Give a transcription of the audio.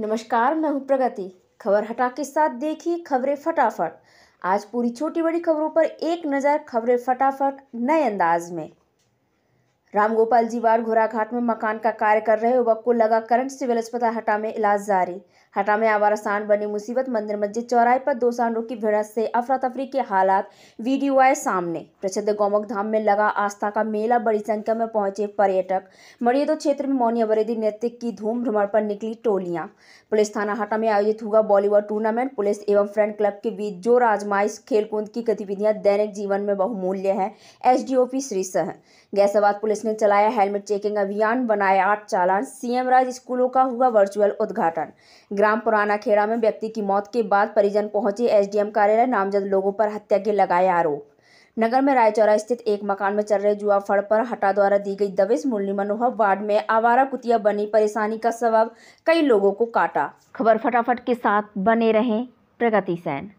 नमस्कार मैं हूं प्रगति खबर हटा के साथ देखिए खबरें फटाफट आज पूरी छोटी बड़ी खबरों पर एक नज़र खबरें फटाफट नए अंदाज में रामगोपाल जीवार घोराघाट में मकान का कार्य कर रहे युवक को लगा करंट सिविल अस्पताल हटा में इलाज जारी हटा में आवारा सांड बनी मुसीबत मंदिर मस्जिद चौराहे पर दो सांडों की भिड़त से अफरा तफरी के हालात वीडियो आए सामने प्रसिद्ध गोमक धाम में लगा आस्था का मेला बड़ी संख्या में पहुंचे पर्यटक मड़ियदो क्षेत्र में मौनी अवरेदी नृत्य की धूम भ्रमण पर निकली टोलियां पुलिस थाना हटा में आयोजित हुआ बॉलीवुड टूर्नामेंट पुलिस एवं फ्रेंड क्लब के बीच जो राजमाइस खेलकूद की गतिविधियां दैनिक जीवन में बहुमूल्य है एस श्री सह गैसाबाद पुलिस पुलिस ने चलाया हेलमेट चेकिंग अभियान बनाया आठ चालान सीएम राज स्कूलों का हुआ वर्चुअल उद्घाटन ग्राम पुराना खेड़ा में व्यक्ति की मौत के बाद परिजन पहुंचे एसडीएम कार्यालय नामजद लोगों पर हत्या के लगाए आरोप नगर में रायचौरा स्थित एक मकान में चल रहे जुआ फड़ पर हटा द्वारा दी गई दबिश मुरली मनोहर वार्ड में आवारा कुतिया बनी परेशानी का सबब कई लोगों को काटा खबर फटाफट के साथ बने रहे प्रगति सैन